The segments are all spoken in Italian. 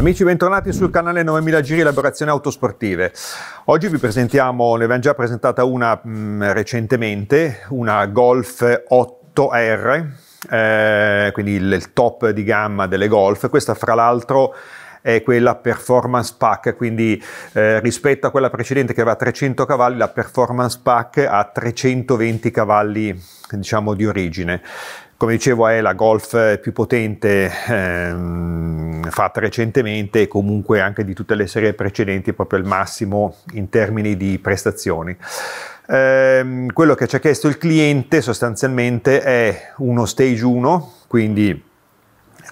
Amici, bentornati sul canale 9000 Giri Elaborazioni Autosportive. Oggi vi presentiamo, ne abbiamo già presentata una mh, mm, recentemente, una Golf 8R, eh, quindi il, il top di gamma delle Golf. Questa, fra l'altro, è quella performance pack, quindi eh, rispetto a quella precedente che aveva 300 cavalli, la performance pack ha 320 cavalli diciamo di origine. Come dicevo è la Golf più potente ehm, fatta recentemente e comunque anche di tutte le serie precedenti proprio il massimo in termini di prestazioni. Ehm, quello che ci ha chiesto il cliente sostanzialmente è uno stage 1, quindi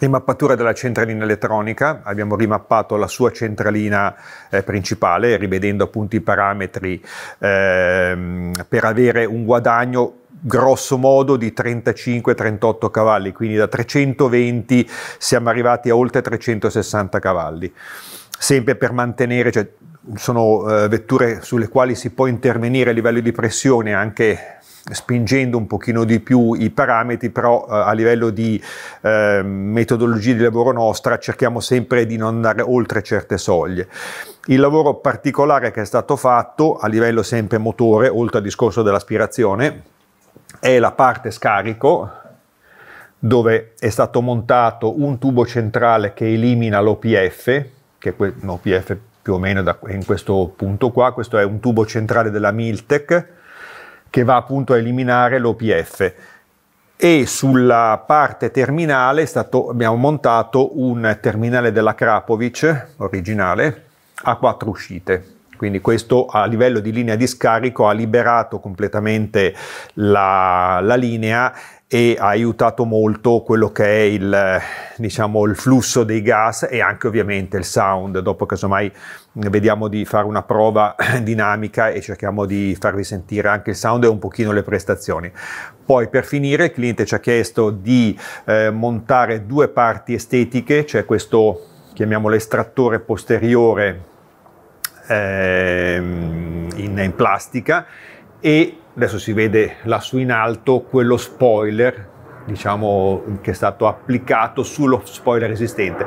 rimappatura della centralina elettronica, abbiamo rimappato la sua centralina eh, principale rivedendo appunto i parametri ehm, per avere un guadagno grosso modo di 35-38 cavalli, quindi da 320 siamo arrivati a oltre 360 cavalli, sempre per mantenere, cioè, sono eh, vetture sulle quali si può intervenire a livello di pressione anche spingendo un pochino di più i parametri, però eh, a livello di eh, metodologia di lavoro nostra cerchiamo sempre di non andare oltre certe soglie. Il lavoro particolare che è stato fatto a livello sempre motore, oltre al discorso dell'aspirazione, è la parte scarico dove è stato montato un tubo centrale che elimina l'OPF, che è l'OPF più o meno da, in questo punto qua, questo è un tubo centrale della Miltec che va appunto a eliminare l'OPF e sulla parte terminale è stato, abbiamo montato un terminale della Krapovic originale a quattro uscite quindi questo a livello di linea di scarico ha liberato completamente la, la linea e ha aiutato molto quello che è il, diciamo, il flusso dei gas e anche ovviamente il sound. Dopo casomai vediamo di fare una prova dinamica e cerchiamo di farvi sentire anche il sound e un pochino le prestazioni. Poi per finire il cliente ci ha chiesto di eh, montare due parti estetiche, cioè questo chiamiamolo estrattore posteriore Ehm, in, in plastica e adesso si vede lassù in alto quello spoiler diciamo, che è stato applicato sullo spoiler esistente.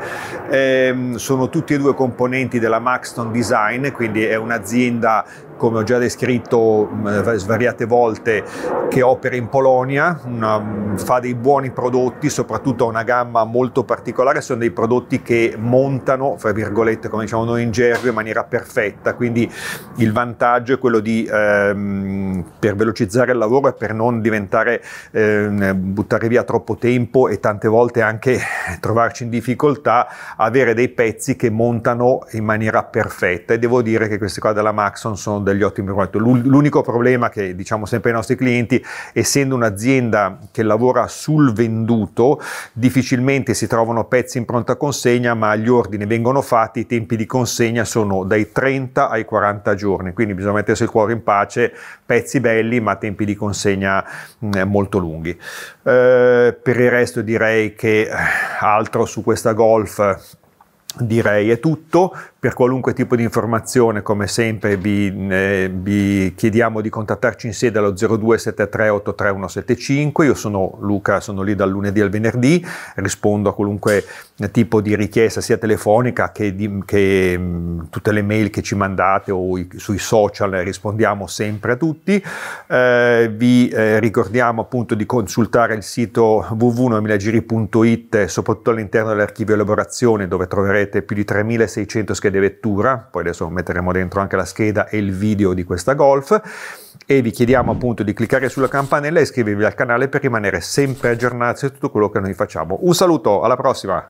Eh, sono tutti e due componenti della Maxton Design, quindi è un'azienda come ho già descritto mm, eh, svariate volte, che opera in Polonia, una, mm, fa dei buoni prodotti, soprattutto ha una gamma molto particolare, sono dei prodotti che montano, fra virgolette, come diciamo noi in gergo, in maniera perfetta, quindi il vantaggio è quello di, ehm, per velocizzare il lavoro e per non diventare, ehm, buttare via troppo tempo e tante volte anche trovarci in difficoltà, avere dei pezzi che montano in maniera perfetta e devo dire che questi qua della Maxon sono delle degli ottimi prodotti. L'unico problema che diciamo sempre ai nostri clienti, essendo un'azienda che lavora sul venduto, difficilmente si trovano pezzi in pronta consegna, ma gli ordini vengono fatti, i tempi di consegna sono dai 30 ai 40 giorni, quindi bisogna mettersi il cuore in pace, pezzi belli ma tempi di consegna molto lunghi. Eh, per il resto direi che eh, altro su questa golf Direi è tutto, per qualunque tipo di informazione come sempre vi, eh, vi chiediamo di contattarci in sede allo 0273833175, io sono Luca, sono lì dal lunedì al venerdì, rispondo a qualunque tipo di richiesta sia telefonica che, di, che mh, mm, tutte le mail che ci mandate o i, sui social, rispondiamo sempre a tutti, eh, vi eh, ricordiamo appunto di consultare il sito www.nomilagiri.it soprattutto all'interno dell'archivio elaborazione dove troverete avrete più di 3600 schede vettura, poi adesso metteremo dentro anche la scheda e il video di questa Golf e vi chiediamo appunto di cliccare sulla campanella e iscrivervi al canale per rimanere sempre aggiornati su tutto quello che noi facciamo. Un saluto, alla prossima!